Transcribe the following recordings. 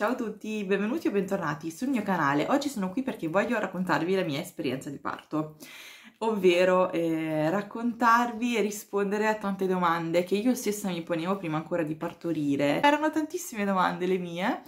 Ciao a tutti, benvenuti o bentornati sul mio canale. Oggi sono qui perché voglio raccontarvi la mia esperienza di parto, ovvero eh, raccontarvi e rispondere a tante domande che io stessa mi ponevo prima ancora di partorire. Erano tantissime domande le mie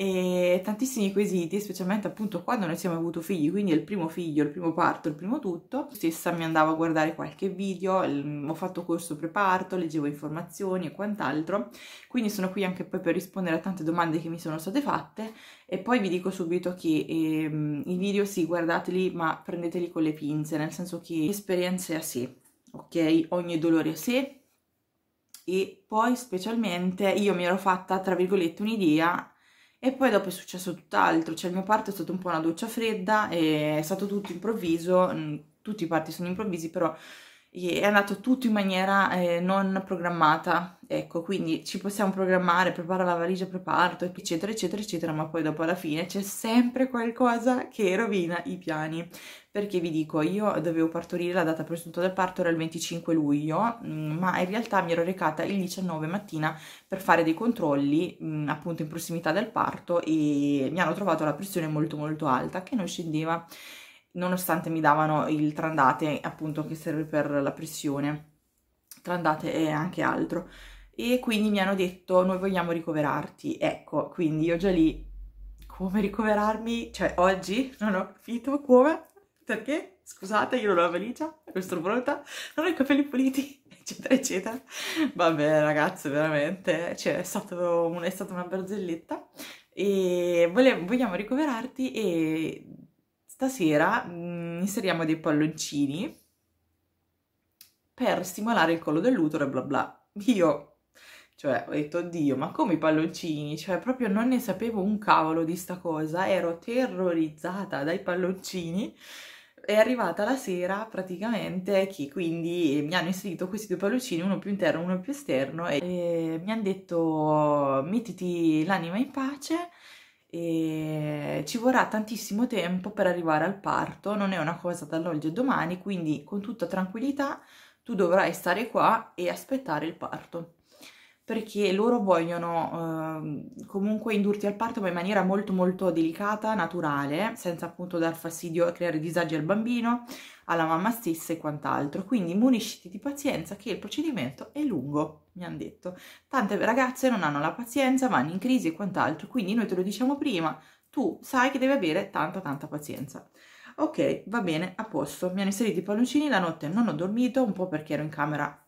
e tantissimi quesiti, specialmente appunto quando noi siamo avuto figli, quindi il primo figlio, il primo parto, il primo tutto. Stessa mi andavo a guardare qualche video, ho fatto corso preparto, leggevo informazioni e quant'altro, quindi sono qui anche poi per rispondere a tante domande che mi sono state fatte e poi vi dico subito che ehm, i video sì, guardateli, ma prendeteli con le pinze, nel senso che esperienze a sé, ok? Ogni dolore a sé. E poi specialmente io mi ero fatta, tra virgolette, un'idea e poi dopo è successo tutt'altro, cioè il mio parto è stato un po' una doccia fredda, è stato tutto improvviso, mm, tutti i parti sono improvvisi, però è andato tutto in maniera eh, non programmata, ecco, quindi ci possiamo programmare, prepara la valigia, preparto, eccetera, eccetera, eccetera, ma poi dopo alla fine c'è sempre qualcosa che rovina i piani perché vi dico, io dovevo partorire, la data presunta del parto era il 25 luglio, mm, ma in realtà mi ero recata il 19 mattina per fare dei controlli mm, appunto in prossimità del parto e mi hanno trovato la pressione molto molto alta che non scendeva nonostante mi davano il trandate appunto che serve per la pressione, trandate e anche altro. E quindi mi hanno detto noi vogliamo ricoverarti, ecco, quindi io già lì come ricoverarmi, cioè oggi non ho capito come, perché, scusate, io non ho la valigia, non sono pronta, non ho i capelli puliti, eccetera, eccetera. Vabbè, ragazzi veramente, cioè, è, stato un, è stata una barzelletta. E volevo, vogliamo ricoverarti e stasera mh, mm, inseriamo dei palloncini per stimolare il collo dell'utero e bla bla. Io cioè, ho detto, oddio, ma come i palloncini? Cioè, proprio non ne sapevo un cavolo di sta cosa, ero terrorizzata dai palloncini è arrivata la sera praticamente che quindi mi hanno inserito questi due palloncini, uno più interno e uno più esterno e, mi hanno detto mettiti l'anima in pace e ci vorrà tantissimo tempo per arrivare al parto, non è una cosa dall'oggi al domani, quindi con tutta tranquillità tu dovrai stare qua e aspettare il parto perché loro vogliono eh, comunque indurti al parto ma in maniera molto molto delicata, naturale, senza appunto dar fastidio e creare disagi al bambino, alla mamma stessa e quant'altro. Quindi munisciti di pazienza che il procedimento è lungo, mi hanno detto. Tante ragazze non hanno la pazienza, vanno in crisi e quant'altro, quindi noi te lo diciamo prima, tu sai che devi avere tanta tanta pazienza. Ok, va bene, a posto. Mi hanno inserito i palloncini, la notte non ho dormito, un po' perché ero in camera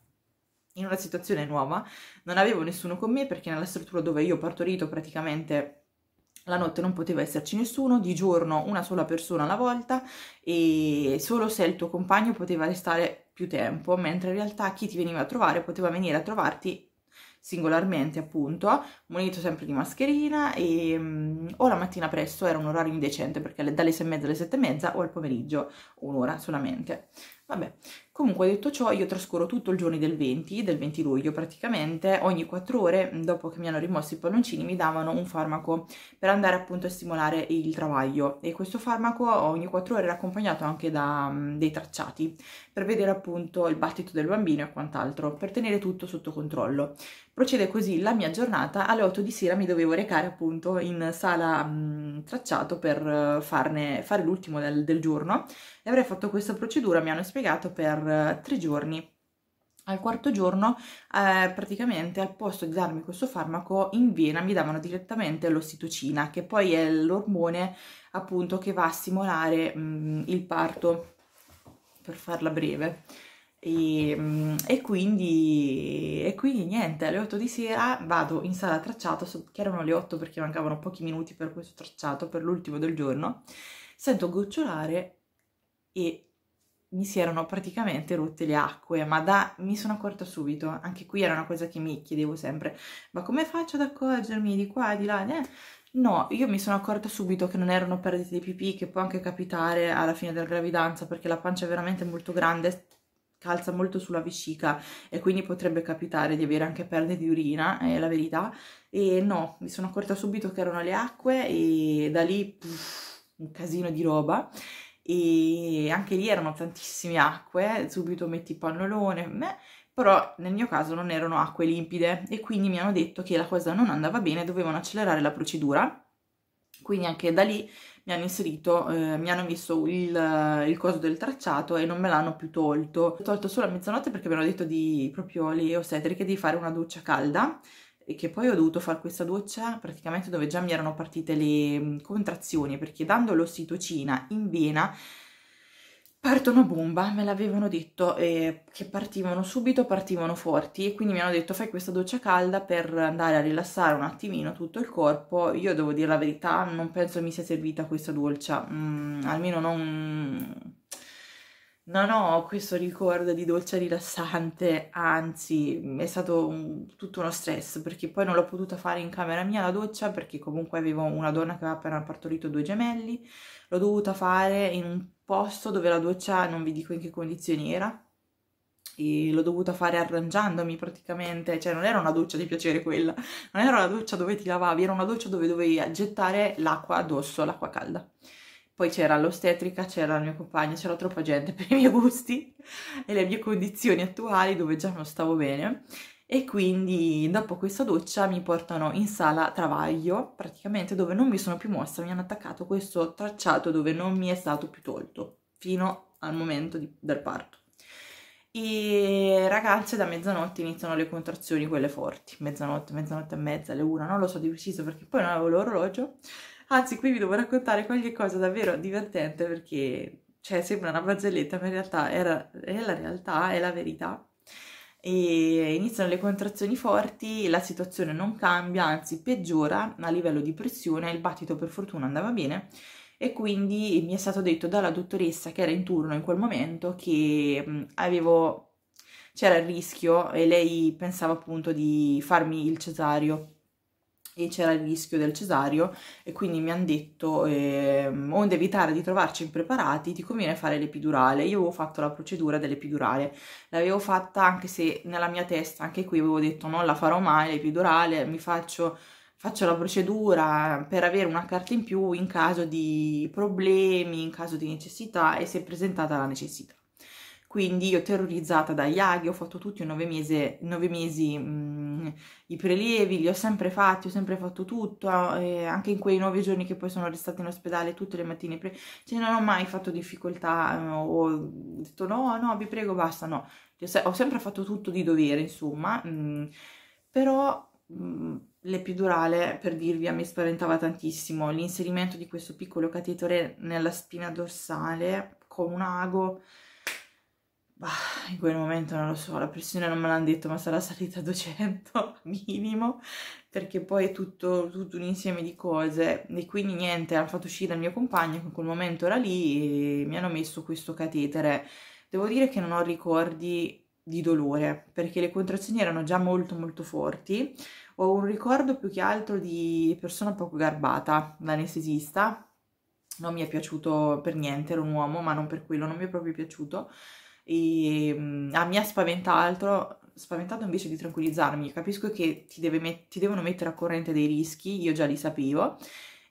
in una situazione nuova, non avevo nessuno con me perché nella struttura dove io ho partorito praticamente la notte non poteva esserci nessuno, di giorno una sola persona alla volta e solo se il tuo compagno poteva restare più tempo, mentre in realtà chi ti veniva a trovare poteva venire a trovarti singolarmente appunto, munito sempre di mascherina e mm, o la mattina presto era un orario indecente perché dalle sei e mezza alle sette e mezza o al pomeriggio un'ora solamente. Vabbè, Comunque detto ciò io trascorro tutto il giorno del 20, del 20 luglio praticamente, ogni 4 ore mm, dopo che mi hanno rimosso i palloncini mi davano un farmaco per andare appunto a stimolare il travaglio e questo farmaco ogni 4 ore era accompagnato anche da um, dei tracciati per vedere appunto il battito del bambino e quant'altro, per tenere tutto sotto controllo. Procede così la mia giornata, alle 8 di sera mi dovevo recare appunto in sala mh, mm, tracciato per eh, farne, fare l'ultimo del, del giorno e avrei fatto questa procedura, mi hanno spiegato per per eh, tre giorni. Al quarto giorno, eh, praticamente al posto di darmi questo farmaco in vena, mi davano direttamente l'ossitocina, che poi è l'ormone appunto che va a stimolare mh, mm, il parto, per farla breve. E, mm, e, quindi, e, quindi, niente, alle 8 di sera vado in sala tracciato, che erano le 8 perché mancavano pochi minuti per questo tracciato, per l'ultimo del giorno, sento gocciolare e mi si erano praticamente rotte le acque, ma da, mi sono accorta subito, anche qui era una cosa che mi chiedevo sempre, ma come faccio ad accorgermi di qua, di là? Eh, no, io mi sono accorta subito che non erano perdite di pipì, che può anche capitare alla fine della gravidanza, perché la pancia è veramente molto grande, calza molto sulla vescica e quindi potrebbe capitare di avere anche perdite di urina, è eh, la verità, e no, mi sono accorta subito che erano le acque e da lì puff, un casino di roba e anche lì erano tantissime acque, subito metti pannolone, meh, però nel mio caso non erano acque limpide e quindi mi hanno detto che la cosa non andava bene, dovevano accelerare la procedura, quindi anche da lì mi hanno inserito, eh, mi hanno messo il, il, coso del tracciato e non me l'hanno più tolto. L'ho tolto solo a mezzanotte perché mi hanno detto di proprio alle ostetriche di fare una doccia calda e che poi ho dovuto fare questa doccia praticamente dove già mi erano partite le mm, contrazioni perché dando l'ossitocina in vena partono bomba, me l'avevano detto eh, che partivano subito, partivano forti e quindi mi hanno detto fai questa doccia calda per andare a rilassare un attimino tutto il corpo, io devo dire la verità non penso mi sia servita questa doccia, mm, almeno non non ho questo ricordo di dolce rilassante, anzi è stato un, tutto uno stress perché poi non l'ho potuta fare in camera mia la doccia perché comunque avevo una donna che aveva appena partorito due gemelli, l'ho dovuta fare in un posto dove la doccia non vi dico in che condizioni era e l'ho dovuta fare arrangiandomi praticamente, cioè non era una doccia di piacere quella, non era una doccia dove ti lavavi, era una doccia dove dovevi gettare l'acqua addosso, l'acqua calda. Poi c'era l'ostetrica, c'era il mio compagno, c'era troppa gente per i miei gusti e le mie condizioni attuali dove già non stavo bene. E quindi dopo questa doccia mi portano in sala travaglio, praticamente dove non mi sono più mossa, mi hanno attaccato questo tracciato dove non mi è stato più tolto fino al momento di, del parto. E ragazze da mezzanotte iniziano le contrazioni quelle forti, mezzanotte, mezzanotte e mezza, le una, non lo so di preciso perché poi non avevo l'orologio, Anzi, qui vi devo raccontare qualche cosa davvero divertente perché cioè, sembra una barzelletta, ma in realtà era, è la realtà, è la verità. E iniziano le contrazioni forti, la situazione non cambia, anzi peggiora a livello di pressione, il battito per fortuna andava bene e quindi mi è stato detto dalla dottoressa che era in turno in quel momento che avevo c'era il rischio e lei pensava appunto di farmi il cesario e c'era il rischio del cesario e quindi mi hanno detto eh, onde evitare di trovarci impreparati ti conviene fare l'epidurale io avevo fatto la procedura dell'epidurale l'avevo fatta anche se nella mia testa anche qui avevo detto non la farò mai l'epidurale mi faccio faccio la procedura per avere una carta in più in caso di problemi in caso di necessità e se presentata la necessità quindi io terrorizzata dagli aghi, ho fatto tutti nove mesi, nove mesi mh, i prelievi, li ho sempre fatti, ho sempre fatto tutto, eh, anche in quei nove giorni che poi sono restata in ospedale tutte le mattine, pre- cioè non ho mai fatto difficoltà eh, o detto no, no, vi prego, basta, no. Ho sempre fatto tutto di dovere, insomma, mh, mm, però mm, l'epidurale, per dirvi, a me spaventava tantissimo. L'inserimento di questo piccolo catetore nella spina dorsale con un ago in quel momento non lo so, la pressione non me l'hanno detto, ma sarà salita a 200 minimo, perché poi è tutto, tutto, un insieme di cose. E quindi niente, hanno fatto uscire il mio compagno che in quel momento era lì e mi hanno messo questo catetere. Devo dire che non ho ricordi di dolore, perché le contrazioni erano già molto molto forti. Ho un ricordo più che altro di persona poco garbata, l'anestesista. Non mi è piaciuto per niente, era un uomo, ma non per quello, non mi è proprio piaciuto e a ah, mi ha spaventato, spaventato invece di tranquillizzarmi. Capisco che ti, deve met ti devono mettere a corrente dei rischi, io già li sapevo,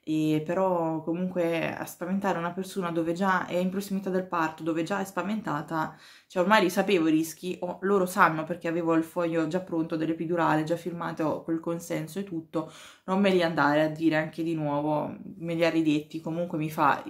e però comunque a spaventare una persona dove già è in prossimità del parto, dove già è spaventata, cioè ormai li sapevo i rischi, o, loro sanno perché avevo il foglio già pronto dell'epidurale, già firmato quel consenso e tutto, non me li andare a dire anche di nuovo, me li ha ridetti, comunque mi fa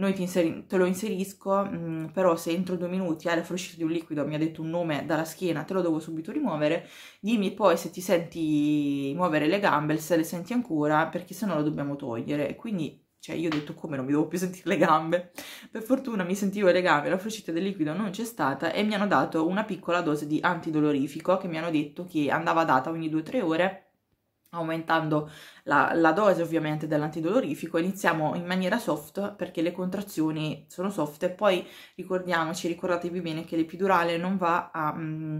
noi inseri- te lo inserisco, mh, mm, però se entro due minuti hai la fruscita di un liquido, mi ha detto un nome dalla schiena, te lo devo subito rimuovere, dimmi poi se ti senti muovere le gambe, se le senti ancora, perché se no lo dobbiamo togliere. E quindi, cioè, io ho detto come non mi devo più sentire le gambe. Per fortuna mi sentivo le gambe, la fruscita del liquido non c'è stata e mi hanno dato una piccola dose di antidolorifico che mi hanno detto che andava data ogni 2-3 ore aumentando la, la dose ovviamente dell'antidolorifico, iniziamo in maniera soft perché le contrazioni sono soft e poi ricordiamoci, ricordatevi bene che l'epidurale non va a... Mh, mm,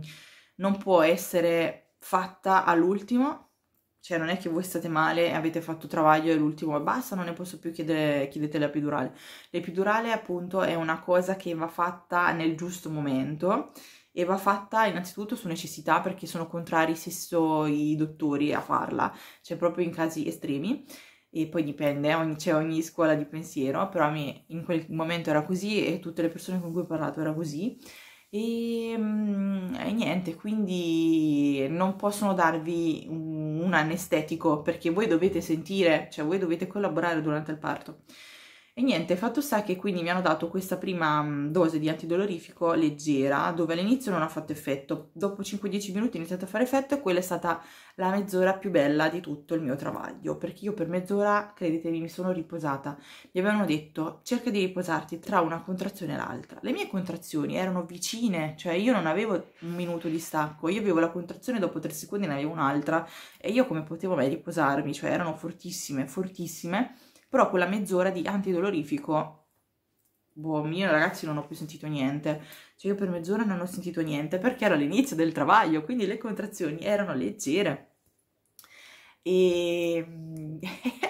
non può essere fatta all'ultimo, cioè non è che voi state male, avete fatto travaglio e l'ultimo è basta, non ne posso più chiedere, chiedete l'epidurale. L'epidurale appunto è una cosa che va fatta nel giusto momento, e va fatta innanzitutto su necessità perché sono contrari stesso i dottori a farla, cioè proprio in casi estremi e poi dipende, ogni, c'è ogni scuola di pensiero, però a me in quel momento era così e tutte le persone con cui ho parlato era così e, mm, e niente, quindi non possono darvi un, un anestetico perché voi dovete sentire, cioè voi dovete collaborare durante il parto. E niente, fatto sta che quindi mi hanno dato questa prima dose di antidolorifico leggera, dove all'inizio non ha fatto effetto, dopo 5-10 minuti ha iniziato a fare effetto e quella è stata la mezz'ora più bella di tutto il mio travaglio, perché io per mezz'ora, credetemi, mi sono riposata. Mi avevano detto, cerca di riposarti tra una contrazione e l'altra. Le mie contrazioni erano vicine, cioè io non avevo un minuto di stacco, io avevo la contrazione dopo 3 secondi ne avevo un'altra, e io come potevo mai riposarmi? Cioè erano fortissime, fortissime però quella mezz'ora di antidolorifico boh mio ragazzi non ho più sentito niente cioè io per mezz'ora non ho sentito niente perché era all'inizio del travaglio quindi le contrazioni erano leggere e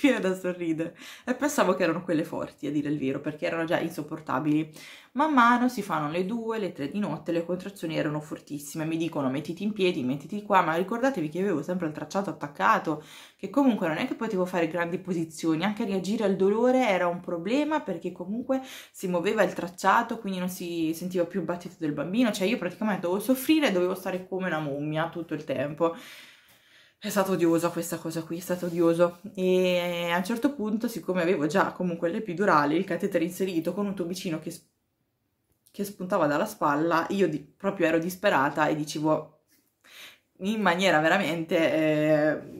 viene da sorridere. E pensavo che erano quelle forti, a dire il vero, perché erano già insopportabili. Man mano si fanno le due, le tre di notte, le contrazioni erano fortissime. Mi dicono mettiti in piedi, mettiti qua, ma ricordatevi che avevo sempre il tracciato attaccato, che comunque non è che potevo fare grandi posizioni, anche reagire al dolore era un problema perché comunque si muoveva il tracciato, quindi non si sentiva più il battito del bambino, cioè io praticamente dovevo soffrire e dovevo stare come una mummia tutto il tempo. È stato odioso questa cosa qui, è stato odioso. E eh, a un certo punto, siccome avevo già comunque l'epidurale, il catetere inserito con un tubicino che, che spuntava dalla spalla, io di, proprio ero disperata e dicevo in maniera veramente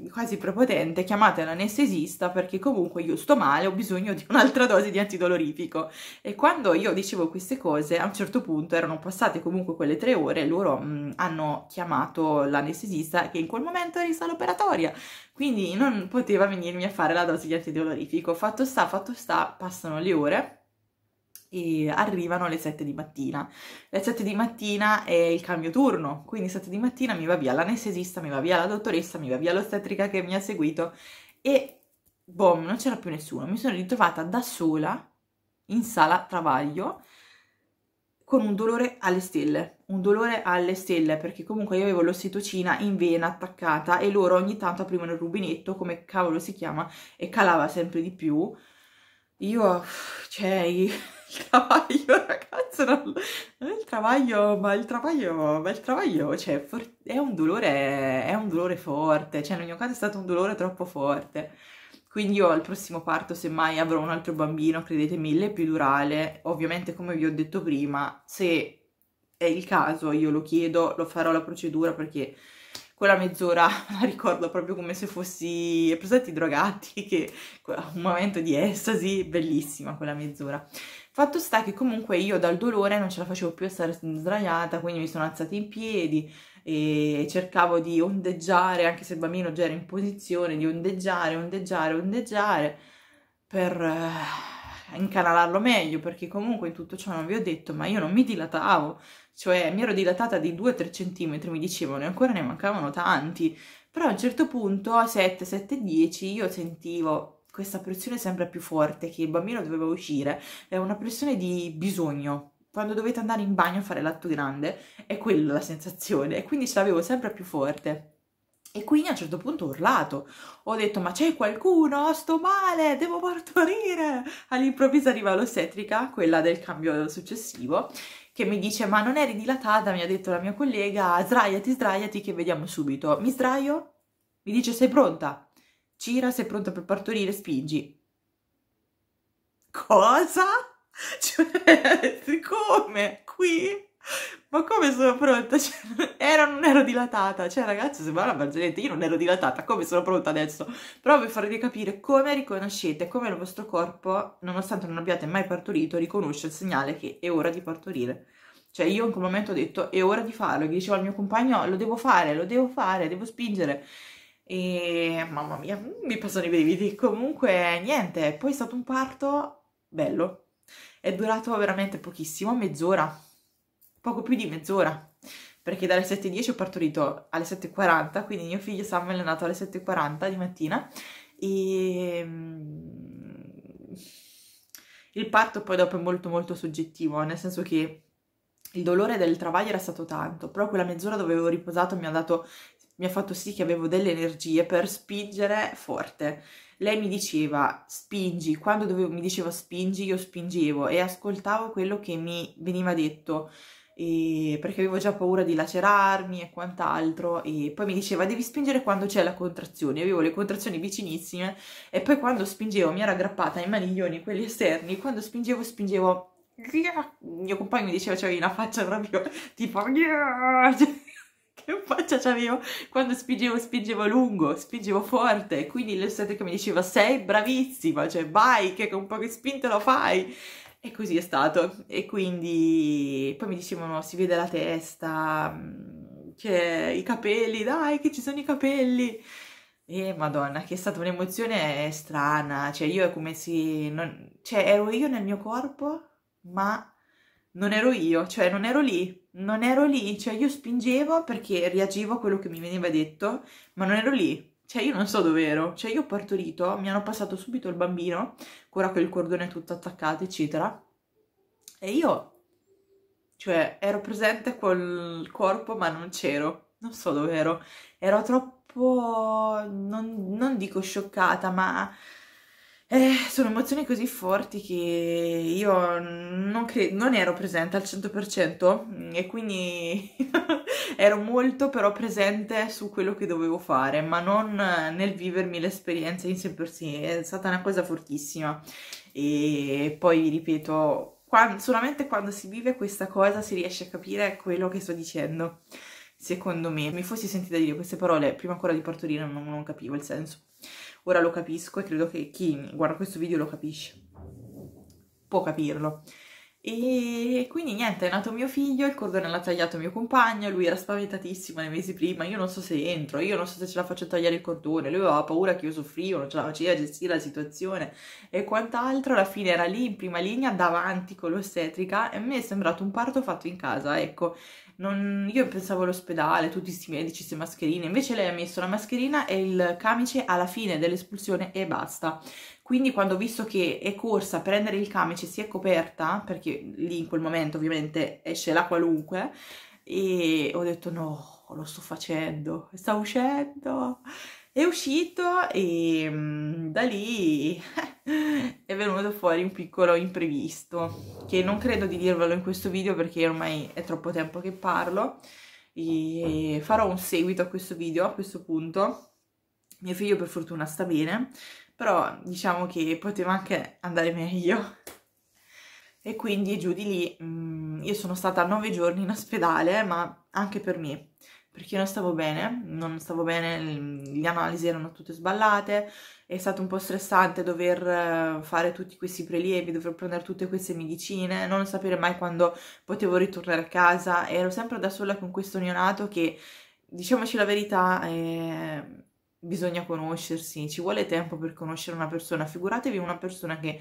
eh, quasi prepotente, chiamate l'anestesista perché comunque io sto male, ho bisogno di un'altra dose di antidolorifico. E quando io dicevo queste cose, a un certo punto erano passate comunque quelle tre ore, loro mh, mm, hanno chiamato l'anestesista che in quel momento era in sala operatoria, quindi non poteva venirmi a fare la dose di antidolorifico. Fatto sta, fatto sta, passano le ore e arrivano alle 7 di mattina. Le 7 di mattina è il cambio turno, quindi 7 di mattina mi va via l'anestesista, mi va via la dottoressa, mi va via l'ostetrica che mi ha seguito e boom, non c'era più nessuno. Mi sono ritrovata da sola in sala travaglio con un dolore alle stelle, un dolore alle stelle perché comunque io avevo l'ossitocina in vena attaccata e loro ogni tanto aprivano il rubinetto, come cavolo si chiama, e calava sempre di più io, cioè, il travaglio, ragazzo, non, non il travaglio, ma il travaglio, ma il travaglio, cioè, for, è un dolore, è un dolore forte, cioè, nel mio caso è stato un dolore troppo forte. Quindi io al prossimo parto, semmai avrò un altro bambino, credetemi, l'epidurale, ovviamente come vi ho detto prima, se è il caso, io lo chiedo, lo farò la procedura perché quella mezz'ora la ricordo proprio come se fossi presenti drogati, che un momento di estasi, bellissima quella mezz'ora. Fatto sta che comunque io dal dolore non ce la facevo più a stare sdraiata, quindi mi sono alzata in piedi e cercavo di ondeggiare, anche se il bambino già era in posizione, di ondeggiare, ondeggiare, ondeggiare, per eh, incanalarlo meglio, perché comunque in tutto ciò non vi ho detto, ma io non mi dilatavo, cioè mi ero dilatata di 2-3 cm, mi dicevano, e ancora ne mancavano tanti, però a un certo punto a 7-7-10 io sentivo questa pressione sempre più forte, che il bambino doveva uscire, è una pressione di bisogno, quando dovete andare in bagno a fare l'atto grande, è quella la sensazione, e quindi ce l'avevo sempre più forte. E quindi a un certo punto ho urlato, ho detto ma c'è qualcuno, sto male, devo partorire! All'improvviso arriva l'ostetrica, quella del cambio successivo, che mi dice ma non eri dilatata, mi ha detto la mia collega, sdraiati, sdraiati che vediamo subito. Mi sdraio? Mi dice sei pronta? Cira, sei pronta per partorire? Spingi. Cosa? Cioè, come? Qui? ma come sono pronta? Cioè, ero, non ero dilatata, cioè ragazzi se sembrava una barzelletta, io non ero dilatata, come sono pronta adesso? Proprio per farvi capire come riconoscete, come il vostro corpo, nonostante non abbiate mai partorito, riconosce il segnale che è ora di partorire. Cioè io in quel momento ho detto è ora di farlo, gli dicevo al mio compagno lo devo fare, lo devo fare, devo spingere. E mamma mia, mi passano i brividi. Comunque niente, poi è stato un parto bello. È durato veramente pochissimo, mezz'ora, poco più di mezz'ora, perché dalle 7.10 ho partorito alle 7.40, quindi mio figlio Samuel è nato alle 7.40 di mattina e mm, il parto poi dopo è molto molto soggettivo, nel senso che il dolore del travaglio era stato tanto, però quella mezz'ora dove avevo riposato mi ha, dato, mi ha fatto sì che avevo delle energie per spingere forte. Lei mi diceva spingi, quando dovevo, mi diceva spingi io spingevo e ascoltavo quello che mi veniva detto perché avevo già paura di lacerarmi e quant'altro e poi mi diceva devi spingere quando c'è la contrazione, avevo le contrazioni vicinissime e poi quando spingevo mi era aggrappata ai maniglioni, quelli esterni, quando spingevo spingevo mio compagno mi diceva c'avevi una faccia proprio tipo cioè, che faccia c'avevo quando spingevo spingevo lungo spingevo forte quindi l'estate che mi diceva sei bravissima cioè vai che con poche spinte lo fai e così è stato. E quindi poi mi dicevano si vede la testa, mm, che i capelli, dai che ci sono i capelli. E madonna, che è stata un'emozione strana, cioè io è come se... Non... cioè ero io nel mio corpo, ma non ero io, cioè non ero lì, non ero lì, cioè io spingevo perché reagivo a quello che mi veniva detto, ma non ero lì, cioè, io non so dove ero. Cioè, io ho partorito, mi hanno passato subito il bambino, con il cordone è tutto attaccato, eccetera. E io, cioè, ero presente col corpo, ma non c'ero. Non so dove ero. Ero troppo, non, non dico scioccata, ma... Eh, sono emozioni così forti che io non, cre- non ero presente al 100% e quindi ero molto però presente su quello che dovevo fare, ma non eh, nel vivermi l'esperienza in sé per sé, è stata una cosa fortissima. E poi, ripeto, quando, solamente quando si vive questa cosa si riesce a capire quello che sto dicendo, secondo me. mi fossi sentita dire queste parole prima ancora di partorire non, non capivo il senso. Ora lo capisco e credo che chi guarda questo video lo capisce. Può capirlo. E quindi niente, è nato mio figlio, il cordone l'ha tagliato mio compagno, lui era spaventatissimo nei mesi prima, io non so se entro, io non so se ce la faccio tagliare il cordone, lui aveva paura che io soffrivo, non ce la faceva gestire la situazione e quant'altro, alla fine era lì in prima linea davanti con l'ostetrica e a me è sembrato un parto fatto in casa, ecco, non, io pensavo all'ospedale, tutti questi medici, queste mascherine, invece lei ha messo la mascherina e il camice alla fine dell'espulsione e basta. Quindi quando ho visto che è corsa a prendere il camice, si è coperta, perché lì in quel momento ovviamente esce la qualunque, e ho detto no, lo sto facendo, sta uscendo, è uscito e mm, da lì è venuto fuori un piccolo imprevisto, che non credo di dirvelo in questo video perché ormai è troppo tempo che parlo, e farò un seguito a questo video a questo punto. Mio figlio per fortuna sta bene, però diciamo che poteva anche andare meglio. E quindi giù di lì mh, mm, io sono stata nove giorni in ospedale, ma anche per me, perché io non stavo bene, non stavo bene, le analisi erano tutte sballate, è stato un po' stressante dover eh, fare tutti questi prelievi, dover prendere tutte queste medicine, non sapere mai quando potevo ritornare a casa, ero sempre da sola con questo neonato che, diciamoci la verità, eh, bisogna conoscersi, ci vuole tempo per conoscere una persona. Figuratevi una persona che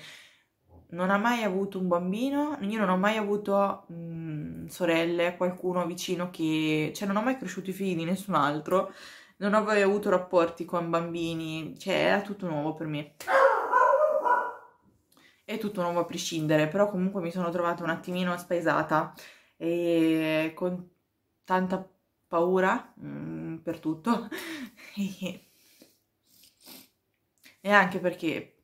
non ha mai avuto un bambino, io non ho mai avuto mh, mhmm, sorelle, qualcuno vicino che... cioè non ho mai cresciuto i figli di nessun altro, non ho mai avuto rapporti con bambini, cioè era tutto nuovo per me. È tutto nuovo a prescindere, però comunque mi sono trovata un attimino spaesata e con tanta paura mh, mhmm, per tutto. E anche perché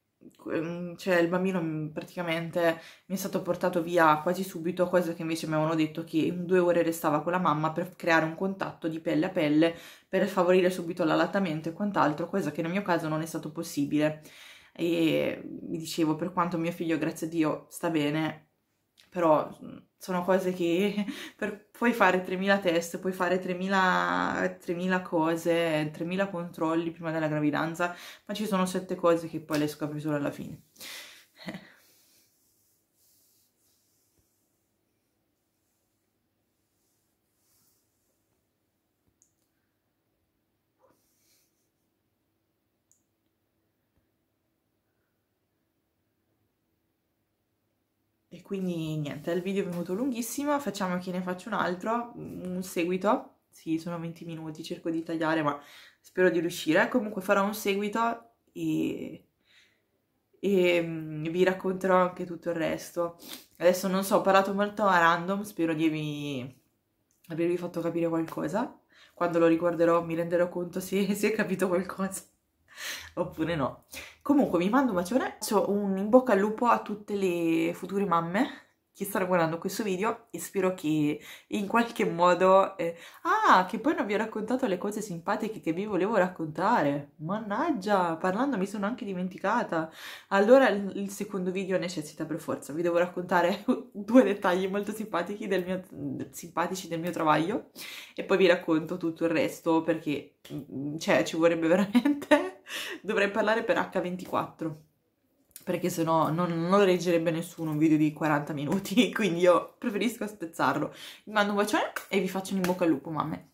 ehm, cioè il bambino mm, praticamente mi è stato portato via quasi subito, cosa che invece mi avevano detto che in due ore restava con la mamma per creare un contatto di pelle a pelle, per favorire subito l'allattamento e quant'altro, cosa che nel mio caso non è stato possibile. E mi mm, dicevo, per quanto mio figlio, grazie a Dio, sta bene, però mm, sono cose che per, puoi fare 3.000 test, puoi fare 3.000, 3.000 cose, 3.000 controlli prima della gravidanza, ma ci sono 7 cose che poi le scopri solo alla fine. E quindi niente, il video è venuto lunghissimo, facciamo che ne faccio un altro, un seguito, sì sono 20 minuti, cerco di tagliare ma spero di riuscire, comunque farò un seguito e, e mm, vi racconterò anche tutto il resto. Adesso non so, ho parlato molto a random, spero di avervi, fatto capire qualcosa, quando lo ricorderò mi renderò conto se, se ho capito qualcosa oppure no. Comunque vi mando un bacione, faccio un in bocca al lupo a tutte le future mamme che stanno guardando questo video e spero che in qualche modo... Eh... Ah, che poi non vi ho raccontato le cose simpatiche che vi volevo raccontare. Mannaggia, parlando mi sono anche dimenticata. Allora il secondo video necessita per forza. Vi devo raccontare due dettagli molto simpatici del mio, simpatici del mio travaglio e poi vi racconto tutto il resto perché mm, mm, cioè, ci vorrebbe veramente dovrei parlare per H24 perché sennò non, non leggerebbe nessuno un video di 40 minuti, quindi io preferisco spezzarlo. Vi mando un bacione e vi faccio in bocca al lupo, mamme.